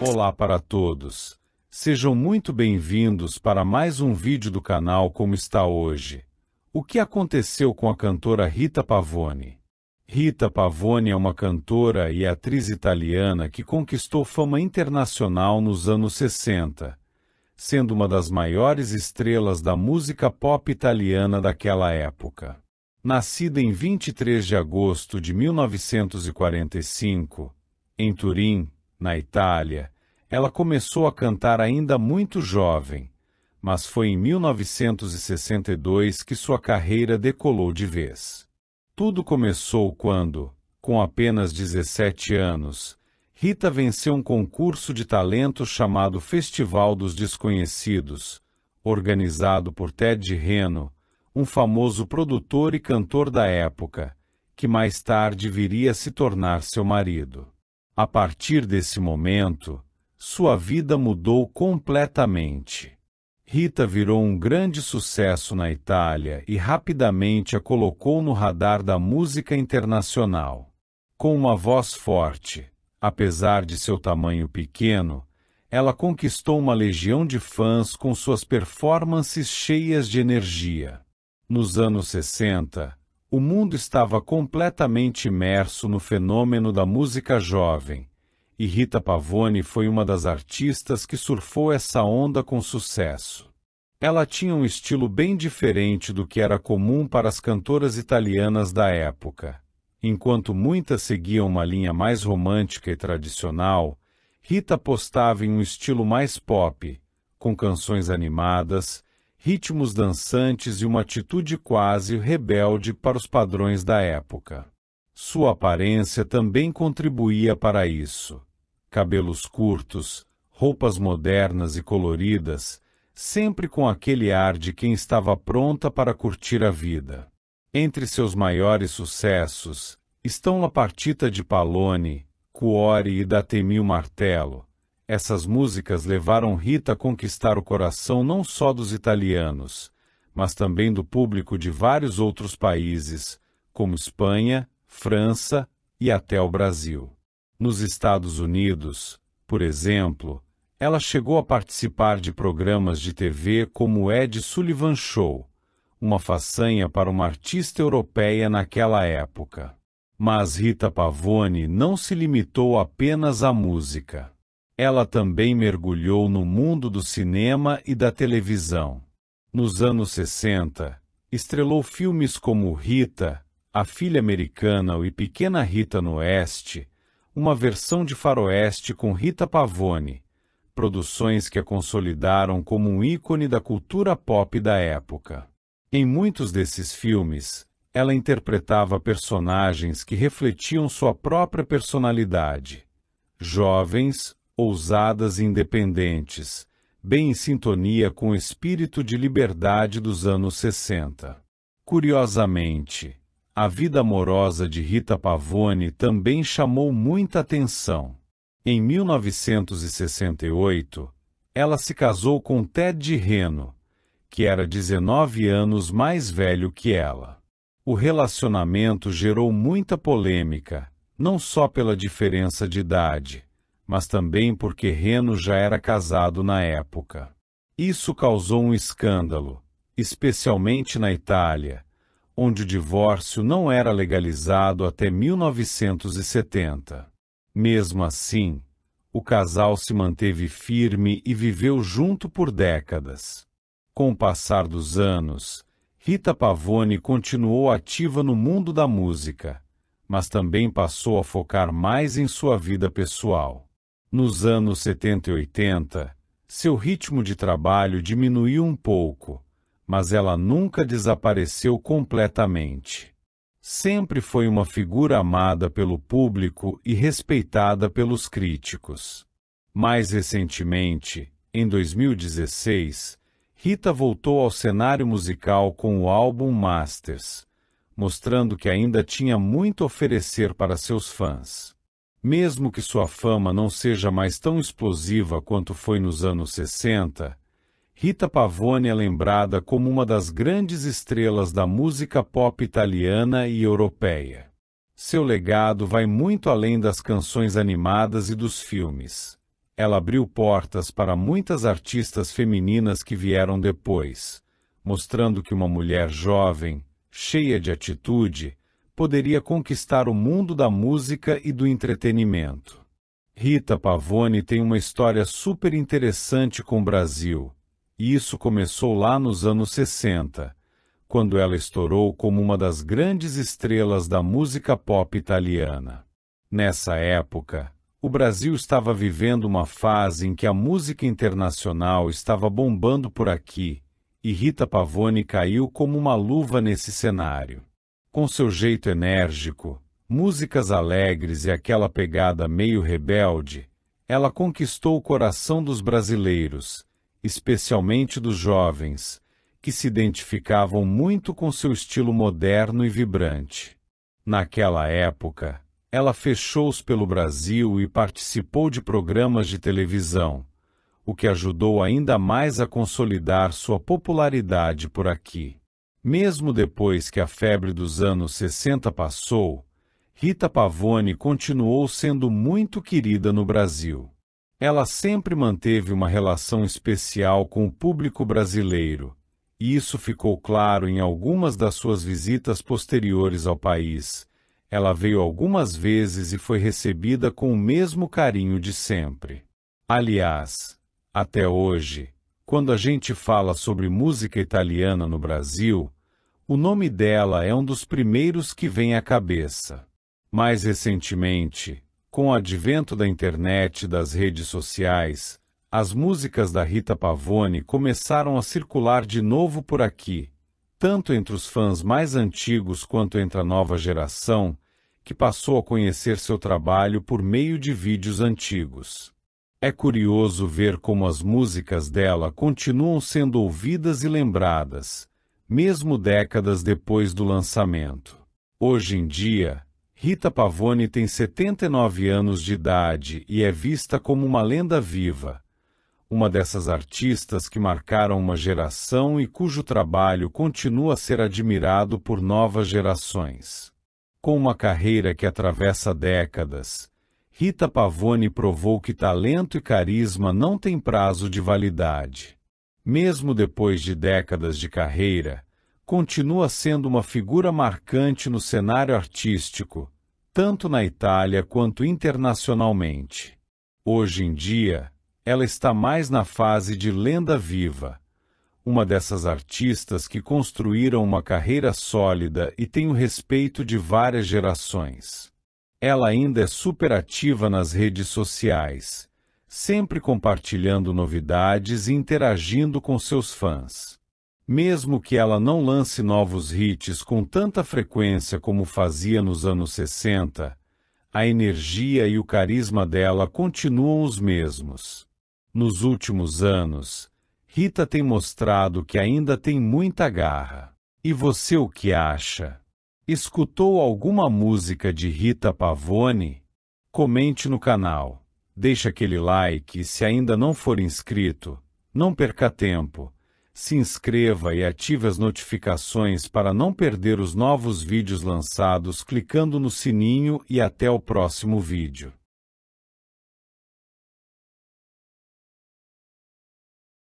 Olá para todos. Sejam muito bem-vindos para mais um vídeo do canal Como Está Hoje. O que aconteceu com a cantora Rita Pavone? Rita Pavone é uma cantora e atriz italiana que conquistou fama internacional nos anos 60, sendo uma das maiores estrelas da música pop italiana daquela época. Nascida em 23 de agosto de 1945, em Turim, na Itália, ela começou a cantar ainda muito jovem, mas foi em 1962 que sua carreira decolou de vez. Tudo começou quando, com apenas 17 anos, Rita venceu um concurso de talento chamado Festival dos Desconhecidos, organizado por Ted Reno, um famoso produtor e cantor da época, que mais tarde viria a se tornar seu marido. A partir desse momento, sua vida mudou completamente. Rita virou um grande sucesso na Itália e rapidamente a colocou no radar da música internacional. Com uma voz forte, apesar de seu tamanho pequeno, ela conquistou uma legião de fãs com suas performances cheias de energia. Nos anos 60, o mundo estava completamente imerso no fenômeno da música jovem, e Rita Pavone foi uma das artistas que surfou essa onda com sucesso. Ela tinha um estilo bem diferente do que era comum para as cantoras italianas da época. Enquanto muitas seguiam uma linha mais romântica e tradicional, Rita postava em um estilo mais pop, com canções animadas, ritmos dançantes e uma atitude quase rebelde para os padrões da época. Sua aparência também contribuía para isso. Cabelos curtos, roupas modernas e coloridas, sempre com aquele ar de quem estava pronta para curtir a vida. Entre seus maiores sucessos estão La Partita de Palone, Cuore e Datemi o Martelo, essas músicas levaram Rita a conquistar o coração não só dos italianos, mas também do público de vários outros países, como Espanha, França e até o Brasil. Nos Estados Unidos, por exemplo, ela chegou a participar de programas de TV como o Ed Sullivan Show, uma façanha para uma artista europeia naquela época. Mas Rita Pavone não se limitou apenas à música. Ela também mergulhou no mundo do cinema e da televisão. Nos anos 60, estrelou filmes como Rita, A Filha Americana e Pequena Rita no Oeste, uma versão de faroeste com Rita Pavone, produções que a consolidaram como um ícone da cultura pop da época. Em muitos desses filmes, ela interpretava personagens que refletiam sua própria personalidade. Jovens, ousadas e independentes, bem em sintonia com o espírito de liberdade dos anos 60. Curiosamente, a vida amorosa de Rita Pavone também chamou muita atenção. Em 1968, ela se casou com Ted Reno, que era 19 anos mais velho que ela. O relacionamento gerou muita polêmica, não só pela diferença de idade, mas também porque Reno já era casado na época. Isso causou um escândalo, especialmente na Itália, onde o divórcio não era legalizado até 1970. Mesmo assim, o casal se manteve firme e viveu junto por décadas. Com o passar dos anos, Rita Pavone continuou ativa no mundo da música, mas também passou a focar mais em sua vida pessoal. Nos anos 70 e 80, seu ritmo de trabalho diminuiu um pouco, mas ela nunca desapareceu completamente. Sempre foi uma figura amada pelo público e respeitada pelos críticos. Mais recentemente, em 2016, Rita voltou ao cenário musical com o álbum Masters, mostrando que ainda tinha muito a oferecer para seus fãs. Mesmo que sua fama não seja mais tão explosiva quanto foi nos anos 60, Rita Pavone é lembrada como uma das grandes estrelas da música pop italiana e europeia. Seu legado vai muito além das canções animadas e dos filmes. Ela abriu portas para muitas artistas femininas que vieram depois, mostrando que uma mulher jovem, cheia de atitude, poderia conquistar o mundo da música e do entretenimento. Rita Pavone tem uma história super interessante com o Brasil, e isso começou lá nos anos 60, quando ela estourou como uma das grandes estrelas da música pop italiana. Nessa época, o Brasil estava vivendo uma fase em que a música internacional estava bombando por aqui, e Rita Pavone caiu como uma luva nesse cenário com seu jeito enérgico, músicas alegres e aquela pegada meio rebelde, ela conquistou o coração dos brasileiros, especialmente dos jovens, que se identificavam muito com seu estilo moderno e vibrante. Naquela época, ela fechou-os pelo Brasil e participou de programas de televisão, o que ajudou ainda mais a consolidar sua popularidade por aqui. Mesmo depois que a febre dos anos 60 passou, Rita Pavone continuou sendo muito querida no Brasil. Ela sempre manteve uma relação especial com o público brasileiro, e isso ficou claro em algumas das suas visitas posteriores ao país. Ela veio algumas vezes e foi recebida com o mesmo carinho de sempre. Aliás, até hoje, quando a gente fala sobre música italiana no Brasil, o nome dela é um dos primeiros que vem à cabeça. Mais recentemente, com o advento da internet e das redes sociais, as músicas da Rita Pavone começaram a circular de novo por aqui, tanto entre os fãs mais antigos quanto entre a nova geração, que passou a conhecer seu trabalho por meio de vídeos antigos. É curioso ver como as músicas dela continuam sendo ouvidas e lembradas, mesmo décadas depois do lançamento. Hoje em dia, Rita Pavone tem 79 anos de idade e é vista como uma lenda viva, uma dessas artistas que marcaram uma geração e cujo trabalho continua a ser admirado por novas gerações. Com uma carreira que atravessa décadas, Rita Pavone provou que talento e carisma não têm prazo de validade mesmo depois de décadas de carreira, continua sendo uma figura marcante no cenário artístico, tanto na Itália quanto internacionalmente. Hoje em dia, ela está mais na fase de lenda viva, uma dessas artistas que construíram uma carreira sólida e tem o respeito de várias gerações. Ela ainda é superativa nas redes sociais, sempre compartilhando novidades e interagindo com seus fãs. Mesmo que ela não lance novos hits com tanta frequência como fazia nos anos 60, a energia e o carisma dela continuam os mesmos. Nos últimos anos, Rita tem mostrado que ainda tem muita garra. E você o que acha? Escutou alguma música de Rita Pavone? Comente no canal deixa aquele like e se ainda não for inscrito, não perca tempo. Se inscreva e ative as notificações para não perder os novos vídeos lançados clicando no sininho e até o próximo vídeo.